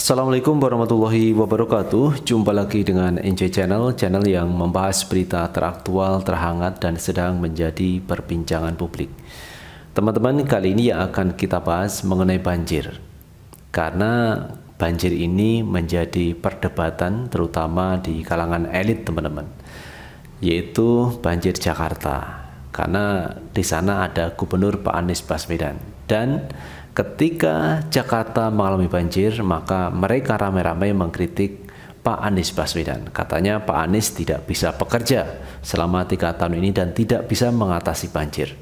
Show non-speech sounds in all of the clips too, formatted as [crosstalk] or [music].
Assalamualaikum warahmatullahi wabarakatuh Jumpa lagi dengan NJ Channel Channel yang membahas berita teraktual, terhangat, dan sedang menjadi perbincangan publik Teman-teman, kali ini yang akan kita bahas mengenai banjir Karena banjir ini menjadi perdebatan terutama di kalangan elit teman-teman Yaitu banjir Jakarta Karena di sana ada Gubernur Pak Anies Baswedan Dan Ketika Jakarta mengalami banjir, maka mereka ramai-ramai mengkritik Pak Anies Baswedan. Katanya Pak Anies tidak bisa bekerja selama tiga tahun ini dan tidak bisa mengatasi banjir.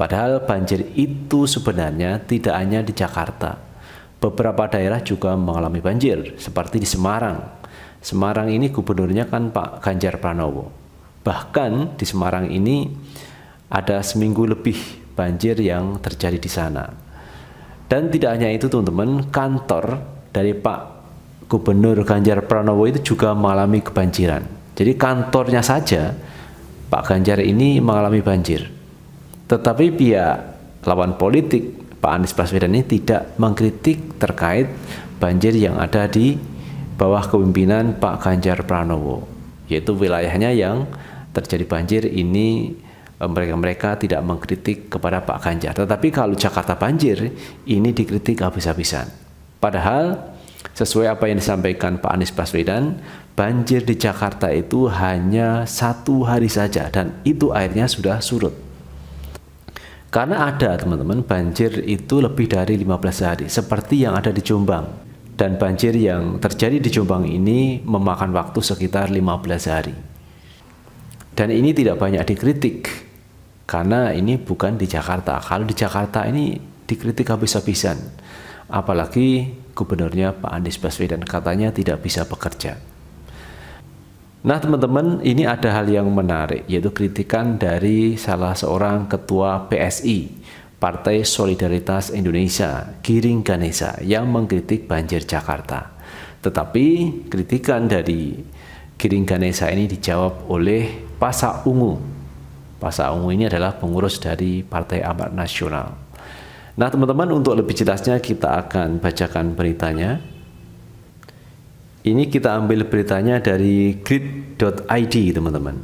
Padahal banjir itu sebenarnya tidak hanya di Jakarta. Beberapa daerah juga mengalami banjir, seperti di Semarang. Semarang ini gubernurnya kan Pak Ganjar Pranowo. Bahkan di Semarang ini ada seminggu lebih banjir yang terjadi di sana. Dan tidak hanya itu teman-teman, kantor dari Pak Gubernur Ganjar Pranowo itu juga mengalami kebanjiran. Jadi kantornya saja Pak Ganjar ini mengalami banjir. Tetapi pihak lawan politik Pak Anies Baswedan ini tidak mengkritik terkait banjir yang ada di bawah kepemimpinan Pak Ganjar Pranowo, yaitu wilayahnya yang terjadi banjir ini mereka-mereka eh, tidak mengkritik kepada Pak Ganjar. Tetapi kalau Jakarta banjir, ini dikritik habis-habisan. Padahal sesuai apa yang disampaikan Pak Anies Baswedan, banjir di Jakarta itu hanya satu hari saja dan itu airnya sudah surut. Karena ada teman-teman banjir itu lebih dari 15 hari seperti yang ada di Jombang dan banjir yang terjadi di Jombang ini memakan waktu sekitar 15 hari. Dan ini tidak banyak dikritik karena ini bukan di Jakarta. Kalau di Jakarta ini dikritik habis-habisan. Apalagi gubernurnya Pak Anies Baswedan katanya tidak bisa bekerja. Nah teman-teman ini ada hal yang menarik yaitu kritikan dari salah seorang ketua PSI Partai Solidaritas Indonesia Giring Ganesa yang mengkritik banjir Jakarta. Tetapi kritikan dari Giring Ganesa ini dijawab oleh Pasak Ungu Pasar Ungu ini adalah pengurus dari Partai Amat Nasional. Nah teman-teman untuk lebih jelasnya kita akan bacakan beritanya. Ini kita ambil beritanya dari grid.id teman-teman.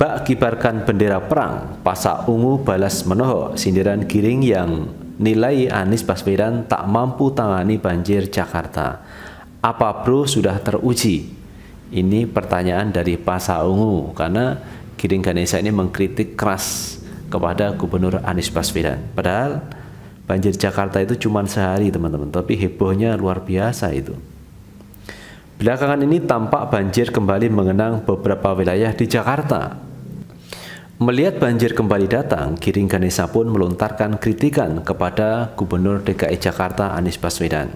Bak kibarkan bendera perang, pasak ungu balas menohok, sindiran giring yang nilai Anies Baswedan tak mampu tangani banjir Jakarta. Apa bro sudah teruji? Ini pertanyaan dari Pasak Ungu karena Giring Ganesa ini mengkritik keras kepada Gubernur Anies Baswedan. Padahal banjir Jakarta itu cuma sehari teman-teman, tapi hebohnya luar biasa itu. Belakangan ini tampak banjir kembali mengenang beberapa wilayah di Jakarta. Melihat banjir kembali datang, Giring Ganesa pun melontarkan kritikan kepada Gubernur DKI e Jakarta Anies Baswedan.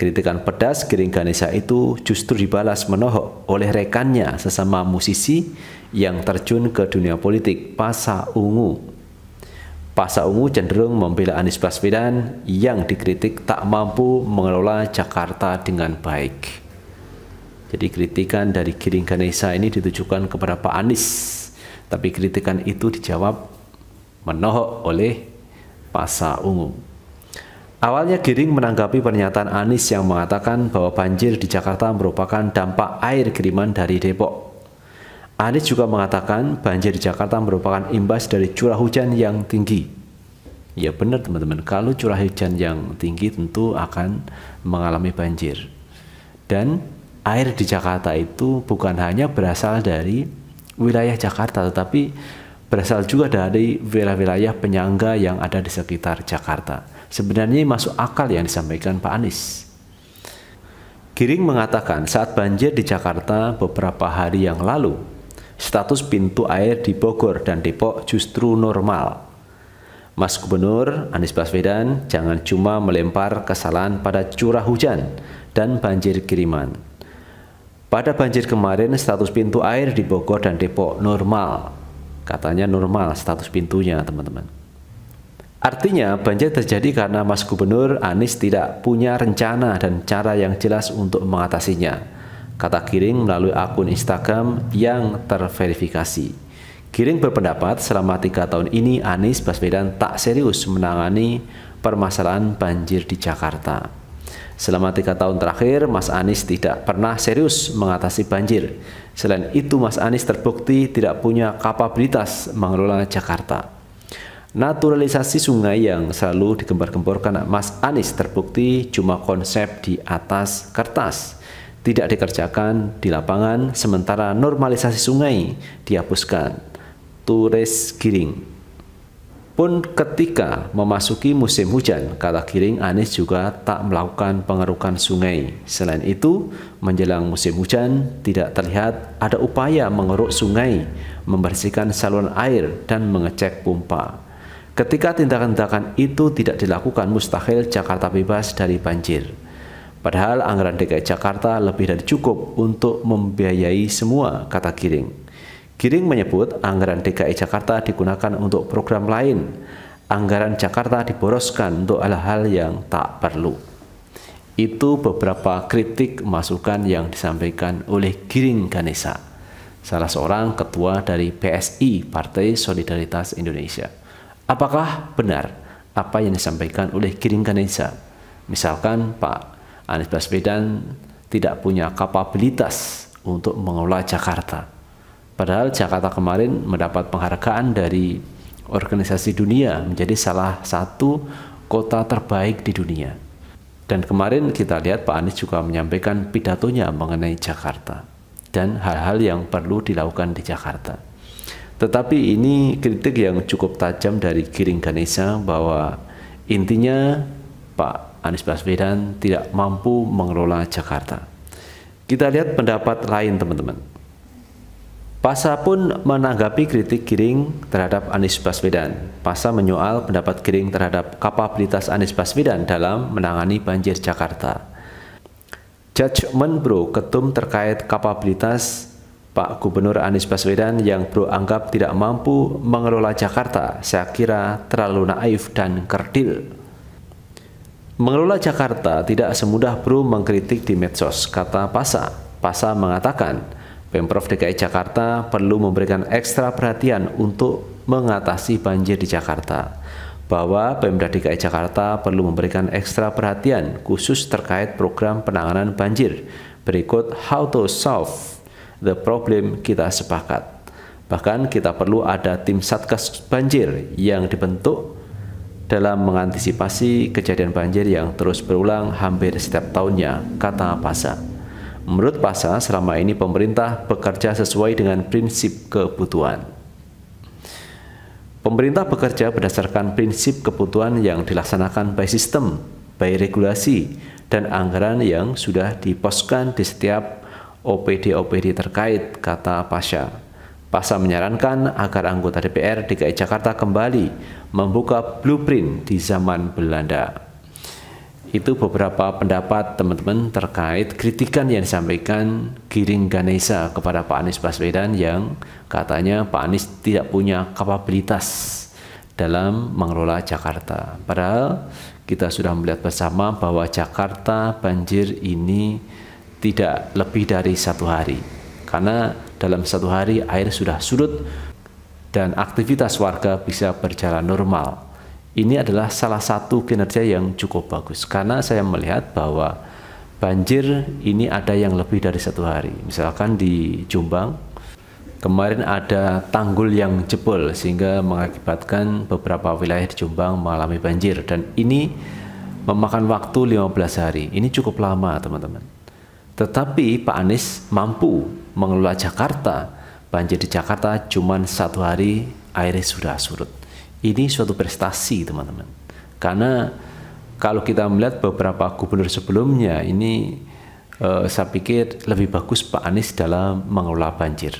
Kritikan pedas Giring Ganesha itu justru dibalas menohok oleh rekannya sesama musisi yang terjun ke dunia politik, Pasa Ungu. Pasa Ungu cenderung membela Anies Baswedan yang dikritik tak mampu mengelola Jakarta dengan baik. Jadi kritikan dari Giring Ganesha ini ditujukan kepada Pak Anies, tapi kritikan itu dijawab menohok oleh Pasa Ungu. Awalnya Giring menanggapi pernyataan Anies yang mengatakan bahwa banjir di Jakarta merupakan dampak air kiriman dari Depok. Anies juga mengatakan banjir di Jakarta merupakan imbas dari curah hujan yang tinggi. Ya benar teman-teman, kalau curah hujan yang tinggi tentu akan mengalami banjir. Dan air di Jakarta itu bukan hanya berasal dari wilayah Jakarta, tetapi berasal juga dari wilayah-wilayah penyangga yang ada di sekitar Jakarta. Sebenarnya masuk akal yang disampaikan Pak Anies. Giring mengatakan saat banjir di Jakarta beberapa hari yang lalu, status pintu air di Bogor dan Depok justru normal. Mas Gubernur Anies Baswedan jangan cuma melempar kesalahan pada curah hujan dan banjir kiriman. Pada banjir kemarin status pintu air di Bogor dan Depok normal. Katanya normal status pintunya, teman-teman. Artinya, banjir terjadi karena Mas Gubernur Anies tidak punya rencana dan cara yang jelas untuk mengatasinya. Kata Giring melalui akun Instagram yang terverifikasi. Giring berpendapat selama tiga tahun ini Anies Baswedan tak serius menangani permasalahan banjir di Jakarta. Selama tiga tahun terakhir, Mas Anies tidak pernah serius mengatasi banjir. Selain itu, Mas Anies terbukti tidak punya kapabilitas mengelola Jakarta. Naturalisasi sungai yang selalu digembar-gemborkan Mas Anies terbukti cuma konsep di atas kertas, tidak dikerjakan di lapangan, sementara normalisasi sungai dihapuskan. Turis Giring pun ketika memasuki musim hujan, kata Giring, Anies juga tak melakukan pengerukan sungai. Selain itu, menjelang musim hujan tidak terlihat ada upaya mengeruk sungai, membersihkan saluran air, dan mengecek pompa. Ketika tindakan-tindakan itu tidak dilakukan, mustahil Jakarta bebas dari banjir. Padahal anggaran DKI Jakarta lebih dari cukup untuk membiayai semua, kata Giring. Giring menyebut anggaran DKI Jakarta digunakan untuk program lain. Anggaran Jakarta diboroskan untuk hal-hal yang tak perlu. Itu beberapa kritik masukan yang disampaikan oleh Giring Ganesa, salah seorang ketua dari PSI Partai Solidaritas Indonesia. Apakah benar apa yang disampaikan oleh Kiring Ganesha? Misalkan Pak Anies Baswedan tidak punya kapabilitas untuk mengelola Jakarta. Padahal Jakarta kemarin mendapat penghargaan dari organisasi dunia menjadi salah satu kota terbaik di dunia. Dan kemarin kita lihat Pak Anies juga menyampaikan pidatonya mengenai Jakarta dan hal-hal yang perlu dilakukan di Jakarta. Tetapi ini kritik yang cukup tajam dari Giring Ganesha bahwa intinya Pak Anies Baswedan tidak mampu mengelola Jakarta. Kita lihat pendapat lain teman-teman. Pasa pun menanggapi kritik Giring terhadap Anies Baswedan. Pasa menyoal pendapat Giring terhadap kapabilitas Anies Baswedan dalam menangani banjir Jakarta. Judgment Bro Ketum terkait kapabilitas Pak Gubernur Anies Baswedan yang bro anggap tidak mampu mengelola Jakarta, saya kira terlalu naif dan kerdil. Mengelola Jakarta tidak semudah bro mengkritik di medsos, kata Pasa. Pasa mengatakan, Pemprov DKI Jakarta perlu memberikan ekstra perhatian untuk mengatasi banjir di Jakarta. Bahwa Pemda DKI Jakarta perlu memberikan ekstra perhatian khusus terkait program penanganan banjir. Berikut how to solve the problem kita sepakat. Bahkan kita perlu ada tim Satgas Banjir yang dibentuk dalam mengantisipasi kejadian banjir yang terus berulang hampir setiap tahunnya, kata Pasa. Menurut Pasa, selama ini pemerintah bekerja sesuai dengan prinsip kebutuhan. Pemerintah bekerja berdasarkan prinsip kebutuhan yang dilaksanakan by sistem, by regulasi, dan anggaran yang sudah diposkan di setiap OPD-OPD terkait, kata Pasha. Pasha menyarankan agar anggota DPR DKI Jakarta kembali membuka blueprint di zaman Belanda. Itu beberapa pendapat teman-teman terkait kritikan yang disampaikan Giring Ganesa kepada Pak Anies Baswedan yang katanya Pak Anies tidak punya kapabilitas dalam mengelola Jakarta. Padahal kita sudah melihat bersama bahwa Jakarta banjir ini tidak lebih dari satu hari karena dalam satu hari air sudah surut dan aktivitas warga bisa berjalan normal. Ini adalah salah satu kinerja yang cukup bagus karena saya melihat bahwa banjir ini ada yang lebih dari satu hari. Misalkan di Jombang kemarin ada tanggul yang jebol sehingga mengakibatkan beberapa wilayah di Jombang mengalami banjir dan ini memakan waktu 15 hari. Ini cukup lama, teman-teman. Tetapi Pak Anies mampu mengelola Jakarta. Banjir di Jakarta cuma satu hari airnya sudah surut. Ini suatu prestasi teman-teman. Karena kalau kita melihat beberapa gubernur sebelumnya ini eh, saya pikir lebih bagus Pak Anies dalam mengelola banjir.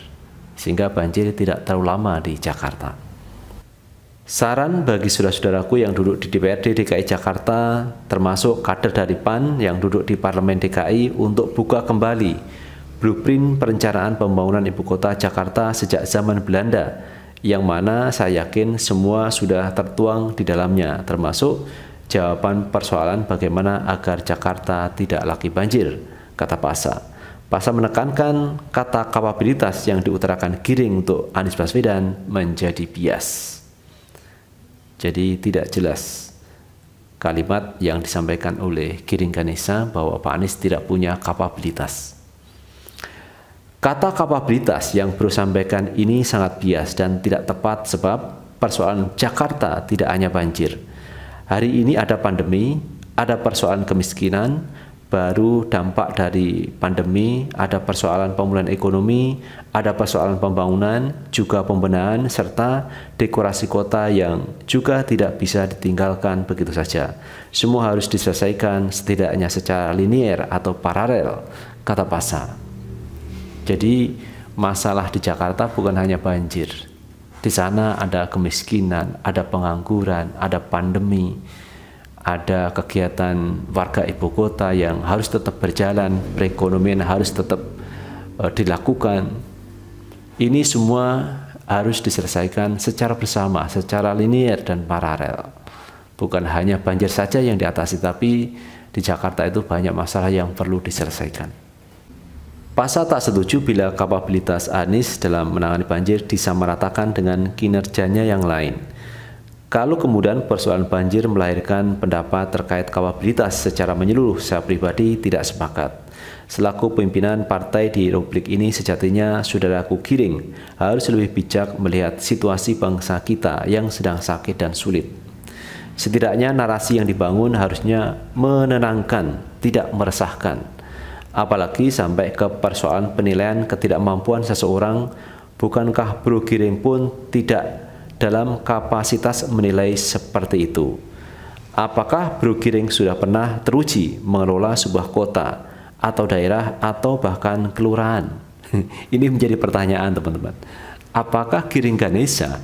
Sehingga banjir tidak terlalu lama di Jakarta. Saran bagi saudara-saudaraku yang duduk di DPRD DKI Jakarta, termasuk kader dari PAN yang duduk di Parlemen DKI untuk buka kembali blueprint perencanaan pembangunan ibu kota Jakarta sejak zaman Belanda, yang mana saya yakin semua sudah tertuang di dalamnya, termasuk jawaban persoalan bagaimana agar Jakarta tidak lagi banjir, kata Pasa. Pasa menekankan kata kapabilitas yang diutarakan Giring untuk Anies Baswedan menjadi bias. Jadi tidak jelas kalimat yang disampaikan oleh Giring Ganesa bahwa Pak Anies tidak punya kapabilitas. Kata kapabilitas yang perlu sampaikan ini sangat bias dan tidak tepat sebab persoalan Jakarta tidak hanya banjir. Hari ini ada pandemi, ada persoalan kemiskinan, baru dampak dari pandemi, ada persoalan pemulihan ekonomi, ada persoalan pembangunan, juga pembenahan, serta dekorasi kota yang juga tidak bisa ditinggalkan begitu saja. Semua harus diselesaikan setidaknya secara linier atau paralel, kata Pasar. Jadi masalah di Jakarta bukan hanya banjir. Di sana ada kemiskinan, ada pengangguran, ada pandemi, ada kegiatan warga ibu kota yang harus tetap berjalan, perekonomian harus tetap uh, dilakukan. Ini semua harus diselesaikan secara bersama, secara linier dan paralel. Bukan hanya banjir saja yang diatasi, tapi di Jakarta itu banyak masalah yang perlu diselesaikan. Pasal tak setuju bila kapabilitas Anies dalam menangani banjir disamaratakan dengan kinerjanya yang lain. Kalau kemudian persoalan banjir melahirkan pendapat terkait kapabilitas secara menyeluruh, saya pribadi tidak sepakat. Selaku pimpinan partai di Republik ini sejatinya sudah laku Giring harus lebih bijak melihat situasi bangsa kita yang sedang sakit dan sulit. Setidaknya narasi yang dibangun harusnya menenangkan, tidak meresahkan. Apalagi sampai ke persoalan penilaian ketidakmampuan seseorang, bukankah Bro Giring pun tidak dalam kapasitas menilai seperti itu. Apakah Brugiring sudah pernah teruji mengelola sebuah kota atau daerah atau bahkan kelurahan? [laughs] ini menjadi pertanyaan teman-teman. Apakah Giring Ganesha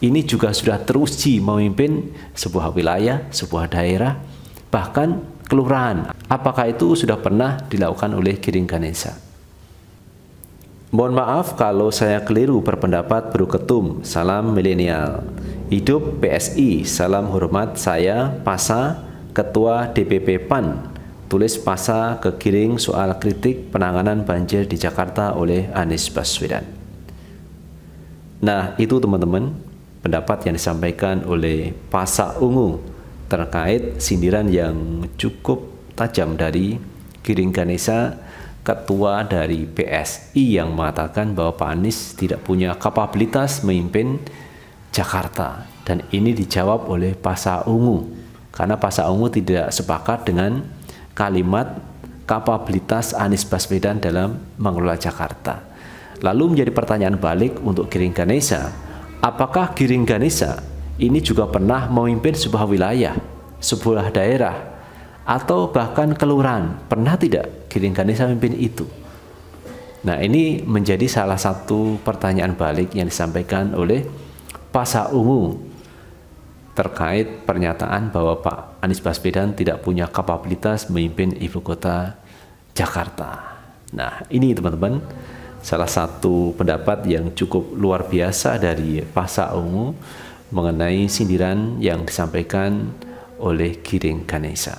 ini juga sudah teruji memimpin sebuah wilayah, sebuah daerah, bahkan kelurahan? Apakah itu sudah pernah dilakukan oleh Giring Ganesha? Mohon maaf kalau saya keliru berpendapat Bro Ketum. Salam milenial. Hidup PSI. Salam hormat saya Pasa, Ketua DPP PAN. Tulis Pasa kegiring soal kritik penanganan banjir di Jakarta oleh Anies Baswedan. Nah, itu teman-teman pendapat yang disampaikan oleh Pasa Ungu terkait sindiran yang cukup tajam dari Giring Ganesa ketua dari PSI yang mengatakan bahwa Pak Anies tidak punya kapabilitas memimpin Jakarta dan ini dijawab oleh Pasar Ungu karena Pasar Ungu tidak sepakat dengan kalimat kapabilitas Anies Baswedan dalam mengelola Jakarta. Lalu menjadi pertanyaan balik untuk Giring Ganesa, apakah Giring Ganesa ini juga pernah memimpin sebuah wilayah, sebuah daerah atau bahkan kelurahan. Pernah tidak Giring Ganesha memimpin itu? Nah, ini menjadi salah satu pertanyaan balik yang disampaikan oleh Pasa umum terkait pernyataan bahwa Pak Anies Baswedan tidak punya kapabilitas memimpin ibu kota Jakarta. Nah, ini teman-teman salah satu pendapat yang cukup luar biasa dari Pasa Ungu mengenai sindiran yang disampaikan oleh Giring Ganesha.